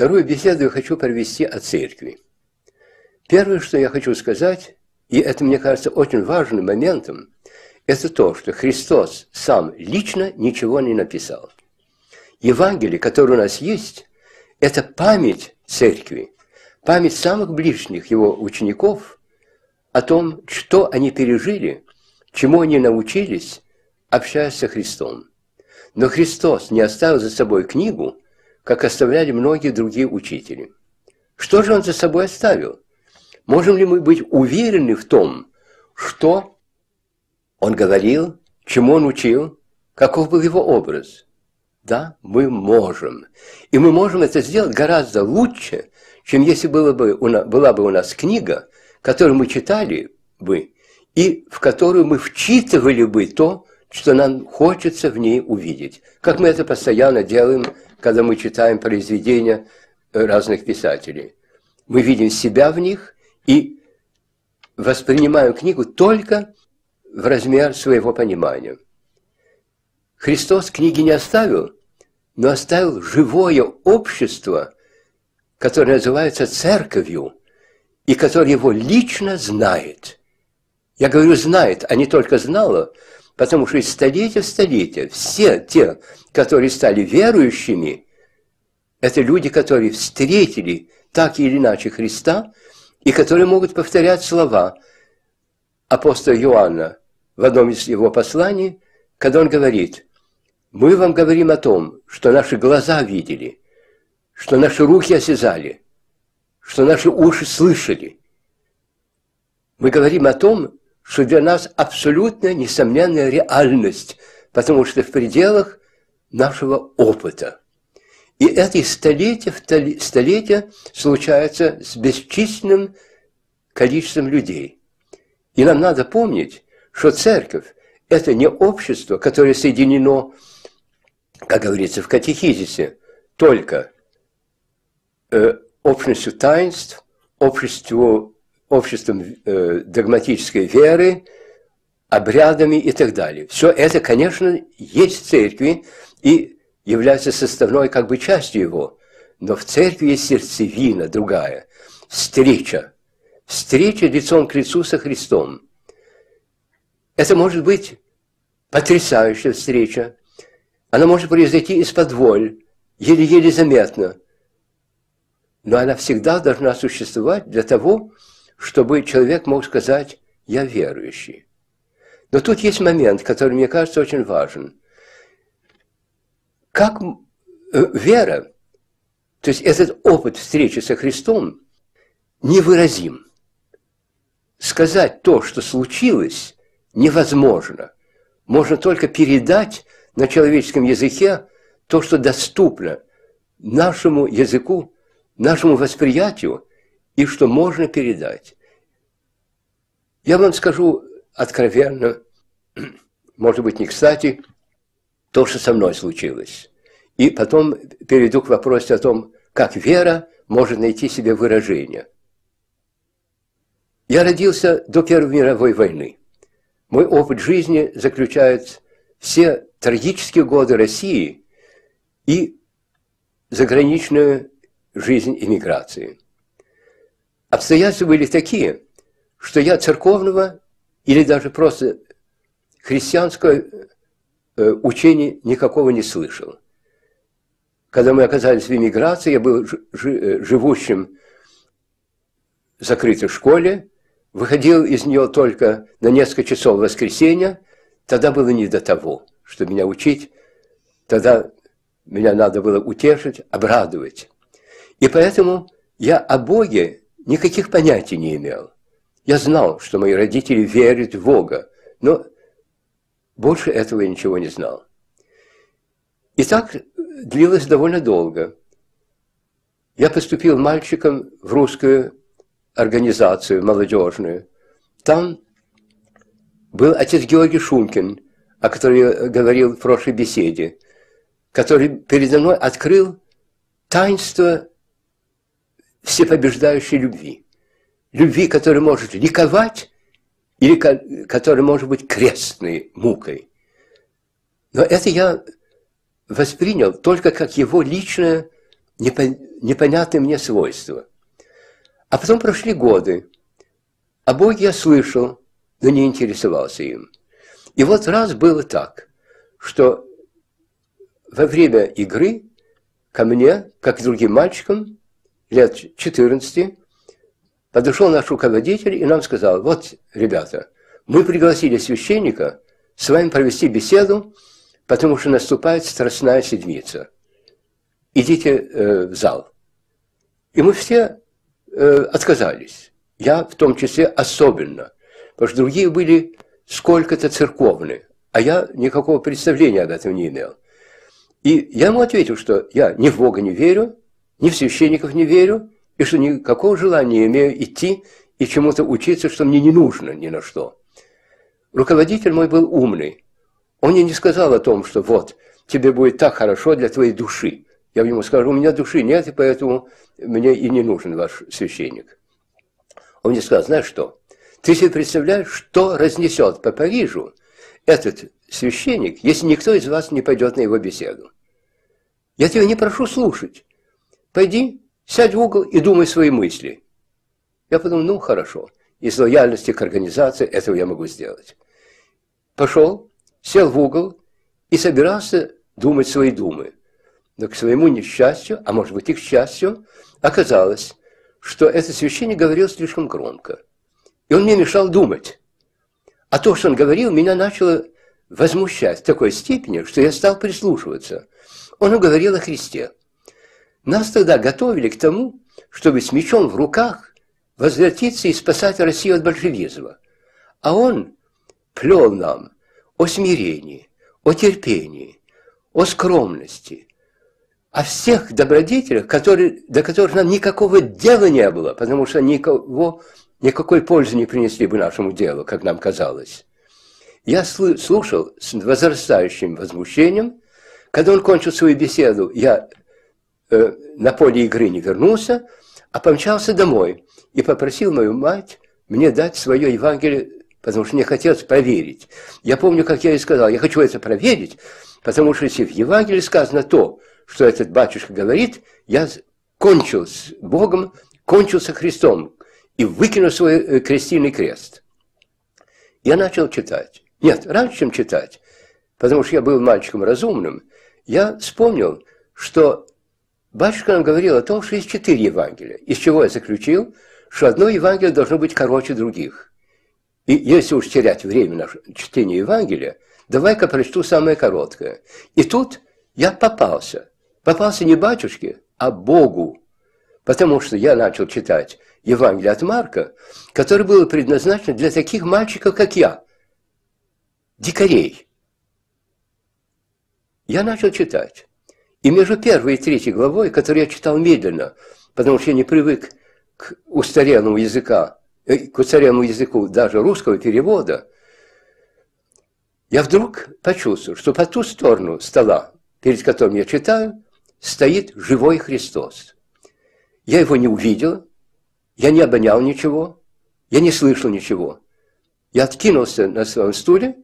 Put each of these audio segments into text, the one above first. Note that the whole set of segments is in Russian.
Вторую беседу я хочу провести о церкви. Первое, что я хочу сказать, и это, мне кажется, очень важным моментом, это то, что Христос сам лично ничего не написал. Евангелие, которое у нас есть, это память церкви, память самых ближних его учеников о том, что они пережили, чему они научились, общаясь со Христом. Но Христос не оставил за собой книгу – как оставляли многие другие учители. Что же он за собой оставил? Можем ли мы быть уверены в том, что он говорил, чему он учил, каков был его образ? Да, мы можем. И мы можем это сделать гораздо лучше, чем если было бы у нас, была бы у нас книга, которую мы читали бы, и в которую мы вчитывали бы то, что нам хочется в ней увидеть, как мы это постоянно делаем когда мы читаем произведения э, разных писателей. Мы видим себя в них и воспринимаем книгу только в размер своего понимания. Христос книги не оставил, но оставил живое общество, которое называется церковью, и которое его лично знает. Я говорю «знает», а не только знала. Потому что из столетия в столетие все те, которые стали верующими, это люди, которые встретили так или иначе Христа, и которые могут повторять слова апостола Иоанна в одном из его посланий, когда он говорит, «Мы вам говорим о том, что наши глаза видели, что наши руки осязали, что наши уши слышали. Мы говорим о том, что для нас абсолютно несомненная реальность, потому что в пределах нашего опыта. И это из столетия в столетие случается с бесчисленным количеством людей. И нам надо помнить, что церковь – это не общество, которое соединено, как говорится в катехизисе, только э, общностью таинств, обществу обществом э, догматической веры, обрядами и так далее. Все это, конечно, есть в церкви и является составной как бы частью его. Но в церкви есть сердцевина другая, встреча. Встреча лицом к лицу со Христом. Это может быть потрясающая встреча. Она может произойти из-под воль, еле-еле заметно. Но она всегда должна существовать для того, чтобы чтобы человек мог сказать «я верующий». Но тут есть момент, который, мне кажется, очень важен. Как э, вера, то есть этот опыт встречи со Христом, невыразим. Сказать то, что случилось, невозможно. Можно только передать на человеческом языке то, что доступно нашему языку, нашему восприятию – и что можно передать. Я вам скажу откровенно, может быть, не кстати, то, что со мной случилось. И потом перейду к вопросу о том, как вера может найти себе выражение. Я родился до Первой мировой войны. Мой опыт жизни заключает все трагические годы России и заграничную жизнь иммиграции. Обстоятельства были такие, что я церковного или даже просто христианского э, учения никакого не слышал. Когда мы оказались в эмиграции, я был э, живущим в закрытой школе, выходил из нее только на несколько часов в воскресенье, тогда было не до того, чтобы меня учить, тогда меня надо было утешить, обрадовать. И поэтому я о Боге никаких понятий не имел. Я знал, что мои родители верят в Бога, но больше этого я ничего не знал. И так длилось довольно долго. Я поступил мальчиком в русскую организацию молодежную. Там был отец Георгий Шумкин, о котором я говорил в прошлой беседе, который передо мной открыл таинство всепобеждающей любви. Любви, которая может ликовать или которая может быть крестной мукой. Но это я воспринял только как его личное непонятное мне свойство. А потом прошли годы. О а Боге я слышал, но не интересовался им. И вот раз было так, что во время игры ко мне, как к другим мальчикам, лет 14, подошел наш руководитель и нам сказал, вот, ребята, мы пригласили священника с вами провести беседу, потому что наступает страстная седмица. Идите э, в зал. И мы все э, отказались. Я в том числе особенно, потому что другие были сколько-то церковные, а я никакого представления об этом не имел. И я ему ответил, что я ни в Бога не верю, ни в священников не верю, и что никакого желания имею идти и чему-то учиться, что мне не нужно ни на что. Руководитель мой был умный. Он мне не сказал о том, что вот, тебе будет так хорошо для твоей души. Я ему скажу, у меня души нет, и поэтому мне и не нужен ваш священник. Он мне сказал, знаешь что, ты себе представляешь, что разнесет по Парижу этот священник, если никто из вас не пойдет на его беседу. Я тебя не прошу слушать. Пойди, сядь в угол и думай свои мысли. Я подумал, ну хорошо, из лояльности к организации этого я могу сделать. Пошел, сел в угол и собирался думать свои думы. Но к своему несчастью, а может быть и к счастью, оказалось, что этот священник говорил слишком громко. И он мне мешал думать. А то, что он говорил, меня начало возмущать в такой степени, что я стал прислушиваться. Он говорил о Христе. Нас тогда готовили к тому, чтобы с мечом в руках возвратиться и спасать Россию от большевизма. А он плел нам о смирении, о терпении, о скромности, о всех добродетелях, которые, до которых нам никакого дела не было, потому что никого, никакой пользы не принесли бы нашему делу, как нам казалось. Я слушал с возрастающим возмущением, когда он кончил свою беседу, я Э, на поле игры не вернулся, а помчался домой и попросил мою мать мне дать свое Евангелие, потому что мне хотелось проверить. Я помню, как я ей сказал, я хочу это проверить, потому что если в Евангелии сказано то, что этот батюшка говорит, я кончил с Богом, кончил со Христом и выкинул свой э, крестильный крест. Я начал читать. Нет, раньше, чем читать, потому что я был мальчиком разумным, я вспомнил, что Батюшка нам говорил о том, что есть четыре Евангелия, из чего я заключил, что одно Евангелие должно быть короче других. И если уж терять время на чтение Евангелия, давай-ка прочту самое короткое. И тут я попался. Попался не батюшке, а Богу. Потому что я начал читать Евангелие от Марка, которое было предназначено для таких мальчиков, как я, дикарей. Я начал читать. И между первой и третьей главой, которую я читал медленно, потому что я не привык к устаренному языка, э, к устаренному языку даже русского перевода, я вдруг почувствовал, что по ту сторону стола, перед которым я читаю, стоит живой Христос. Я его не увидел, я не обонял ничего, я не слышал ничего. Я откинулся на своем стуле,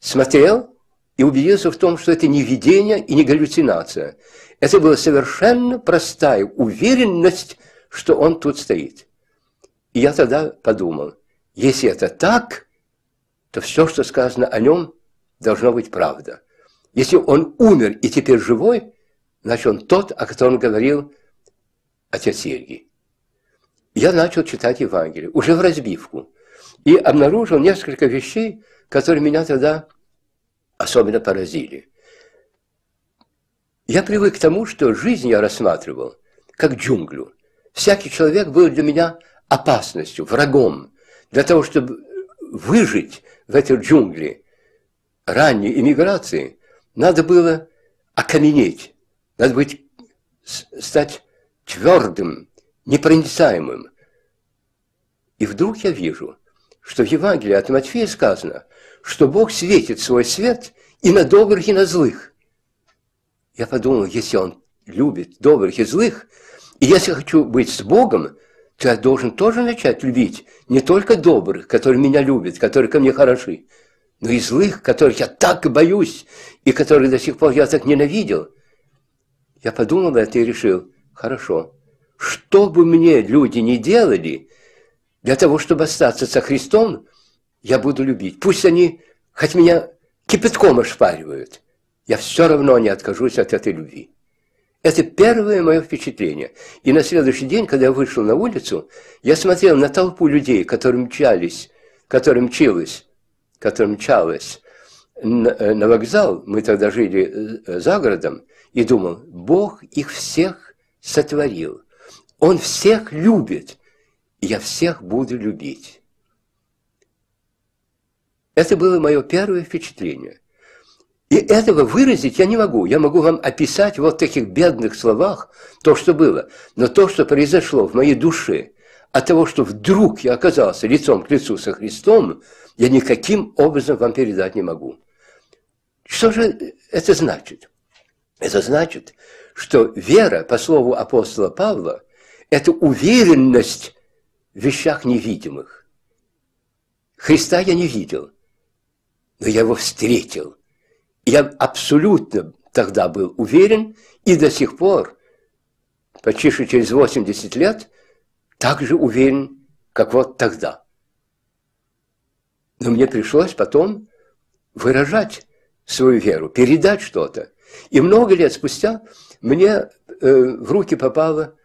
смотрел и убедился в том, что это не видение и не галлюцинация. Это была совершенно простая уверенность, что он тут стоит. И я тогда подумал, если это так, то все, что сказано о нем, должно быть правда. Если он умер и теперь живой, значит, он тот, о котором говорил отец Сергий. Я начал читать Евангелие, уже в разбивку, и обнаружил несколько вещей, которые меня тогда особенно поразили. Я привык к тому, что жизнь я рассматривал как джунглю. Всякий человек был для меня опасностью, врагом. Для того, чтобы выжить в этой джунгли ранней иммиграции, надо было окаменеть, надо быть, стать твердым, непроницаемым. И вдруг я вижу, что в Евангелии от Матфея сказано – что Бог светит свой свет и на добрых, и на злых. Я подумал, если Он любит добрых и злых, и если я хочу быть с Богом, то я должен тоже начать любить не только добрых, которые меня любят, которые ко мне хороши, но и злых, которых я так боюсь, и которых до сих пор я так ненавидел. Я подумал это и решил, хорошо, что бы мне люди не делали, для того, чтобы остаться со Христом, я буду любить. Пусть они хоть меня кипятком ошпаривают, я все равно не откажусь от этой любви. Это первое мое впечатление. И на следующий день, когда я вышел на улицу, я смотрел на толпу людей, которые мчались, которые мчилась, которые мчались на, э, на вокзал. Мы тогда жили э, э, за городом. И думал, Бог их всех сотворил. Он всех любит. И я всех буду любить. Это было мое первое впечатление. И этого выразить я не могу. Я могу вам описать вот в таких бедных словах то, что было. Но то, что произошло в моей душе, от того, что вдруг я оказался лицом к лицу со Христом, я никаким образом вам передать не могу. Что же это значит? Это значит, что вера, по слову апостола Павла, это уверенность в вещах невидимых. Христа я не видел, но я его встретил. Я абсолютно тогда был уверен, и до сих пор, почти через 80 лет, так же уверен, как вот тогда. Но мне пришлось потом выражать свою веру, передать что-то. И много лет спустя мне э, в руки попала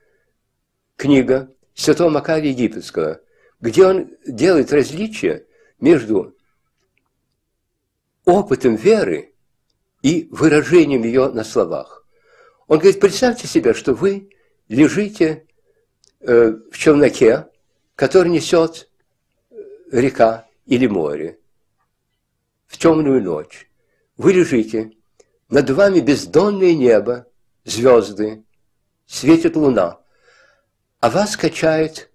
книга Святого Макария Египетского, где он делает различия между опытом веры и выражением ее на словах. Он говорит, представьте себе, что вы лежите э, в челноке, который несет э, река или море в темную ночь. Вы лежите, над вами бездонное небо, звезды, светит луна, а вас качает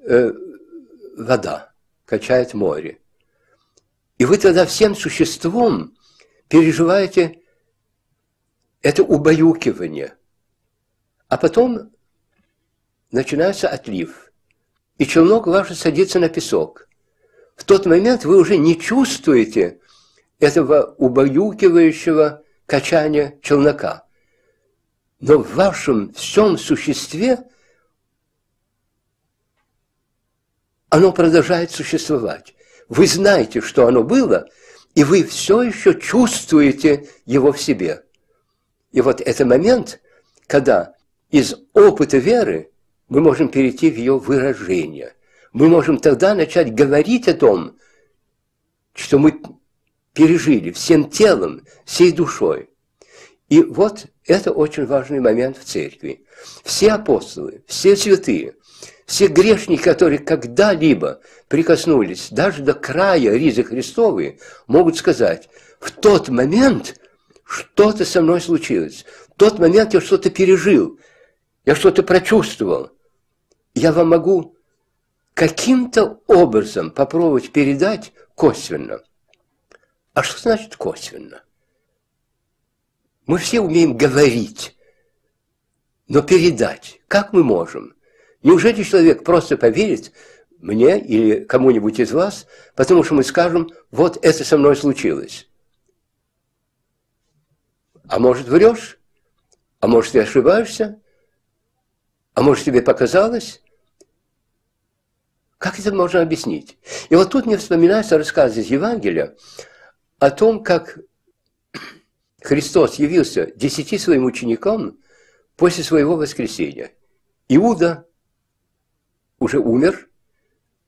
э, вода, качает море. И вы тогда всем существом переживаете это убаюкивание. А потом начинается отлив. И челнок ваш садится на песок. В тот момент вы уже не чувствуете этого убаюкивающего качания челнока. Но в вашем всем существе оно продолжает существовать вы знаете, что оно было, и вы все еще чувствуете его в себе. И вот это момент, когда из опыта веры мы можем перейти в ее выражение. Мы можем тогда начать говорить о том, что мы пережили всем телом, всей душой. И вот это очень важный момент в церкви. Все апостолы, все святые, все грешники, которые когда-либо прикоснулись даже до края ризы Христовой, могут сказать, в тот момент что-то со мной случилось, в тот момент я что-то пережил, я что-то прочувствовал. Я вам могу каким-то образом попробовать передать косвенно. А что значит косвенно? Мы все умеем говорить, но передать, как мы можем? Неужели человек просто поверит мне или кому-нибудь из вас, потому что мы скажем, вот это со мной случилось? А может, врешь? А может, ты ошибаешься? А может, тебе показалось? Как это можно объяснить? И вот тут мне вспоминается рассказ из Евангелия о том, как Христос явился десяти своим ученикам после своего воскресения. Иуда уже умер,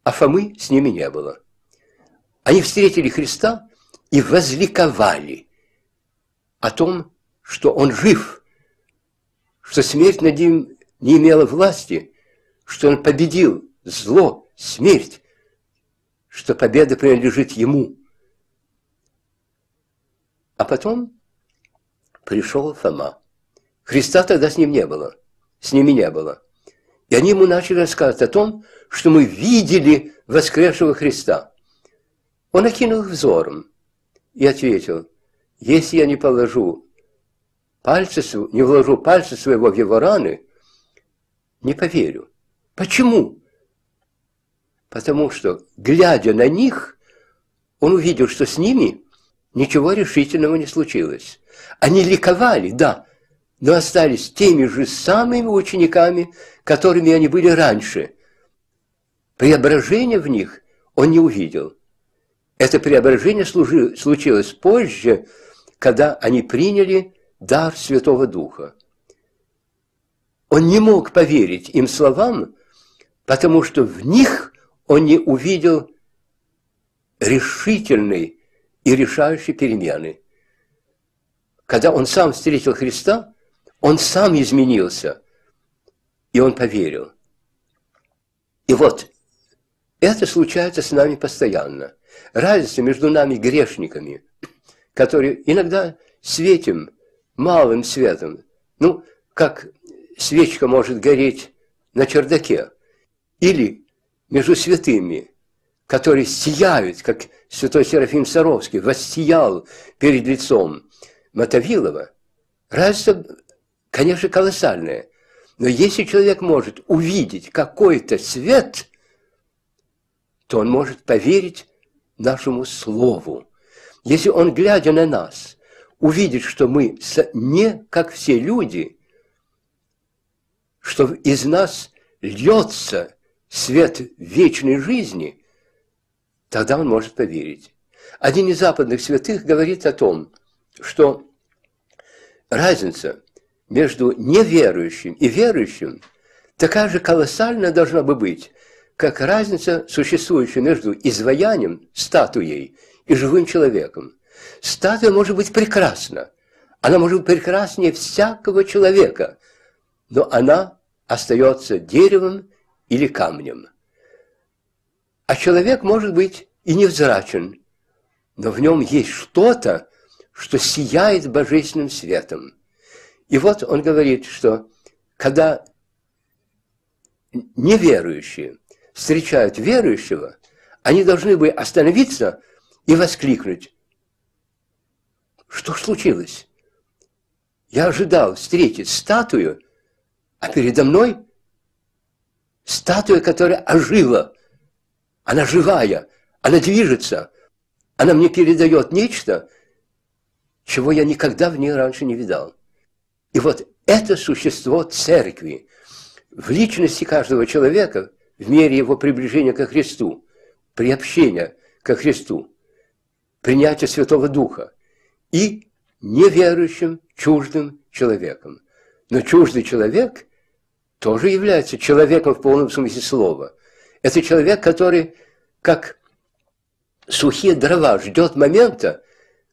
а Фомы с ними не было. Они встретили Христа и возликовали о том, что Он жив, что смерть над ним не имела власти, что Он победил зло, смерть, что победа принадлежит Ему. А потом пришел Фома. Христа тогда с ним не было, с ними не было. И они ему начали рассказывать о том, что мы видели воскресшего Христа. Он окинул их взором и ответил, если я не положу пальцы, не вложу пальцы своего в его раны, не поверю. Почему? Потому что, глядя на них, он увидел, что с ними ничего решительного не случилось. Они ликовали, да, но остались теми же самыми учениками, которыми они были раньше. Преображения в них он не увидел. Это преображение случилось позже, когда они приняли дар Святого Духа. Он не мог поверить им словам, потому что в них он не увидел решительной и решающей перемены. Когда он сам встретил Христа – он сам изменился. И он поверил. И вот это случается с нами постоянно. Разница между нами грешниками, которые иногда светим малым светом, ну, как свечка может гореть на чердаке, или между святыми, которые сияют, как святой Серафим Саровский, воссиял перед лицом Мотовилова, разница конечно, колоссальное. Но если человек может увидеть какой-то свет, то он может поверить нашему Слову. Если он, глядя на нас, увидит, что мы не как все люди, что из нас льется свет вечной жизни, тогда он может поверить. Один из западных святых говорит о том, что разница между неверующим и верующим такая же колоссальная должна бы быть, как разница, существующая между изваянием, статуей и живым человеком. Статуя может быть прекрасна, она может быть прекраснее всякого человека, но она остается деревом или камнем. А человек может быть и невзрачен, но в нем есть что-то, что сияет божественным светом. И вот он говорит, что когда неверующие встречают верующего, они должны бы остановиться и воскликнуть. Что случилось? Я ожидал встретить статую, а передо мной статуя, которая ожила. Она живая, она движется, она мне передает нечто, чего я никогда в ней раньше не видал. И вот это существо церкви в личности каждого человека, в мере его приближения ко Христу, приобщения ко Христу, принятия Святого Духа и неверующим, чуждым человеком. Но чуждый человек тоже является человеком в полном смысле слова. Это человек, который, как сухие дрова, ждет момента,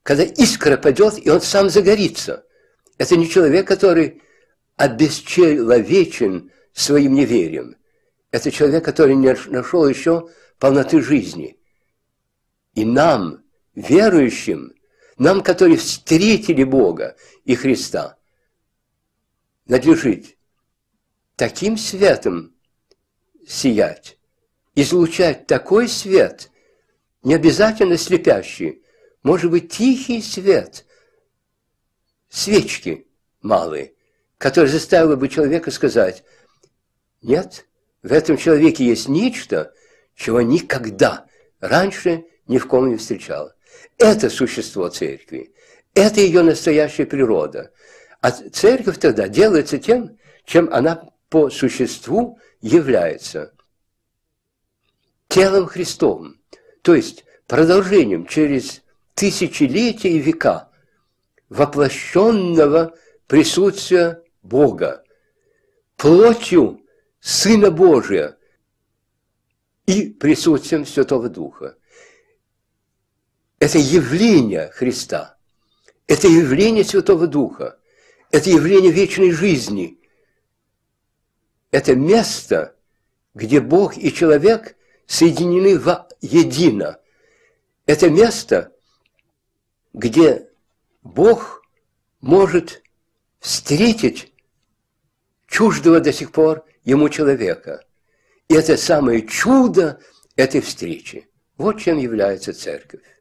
когда искра падет, и он сам загорится. Это не человек, который обесчеловечен своим неверием. Это человек, который не нашел еще полноты жизни. И нам, верующим, нам, которые встретили Бога и Христа, надлежит таким светом сиять, излучать такой свет, не обязательно слепящий, может быть, тихий свет – свечки малые, которая заставила бы человека сказать, нет, в этом человеке есть нечто, чего никогда раньше ни в ком не встречала. Это существо церкви, это ее настоящая природа. А церковь тогда делается тем, чем она по существу является. Телом Христовым, то есть продолжением через тысячелетия и века – воплощенного присутствия Бога, плотью Сына Божия и присутствием Святого Духа. Это явление Христа, это явление Святого Духа, это явление вечной жизни, это место, где Бог и человек соединены в едино. Это место, где Бог может встретить чуждого до сих пор ему человека. И это самое чудо этой встречи. Вот чем является церковь.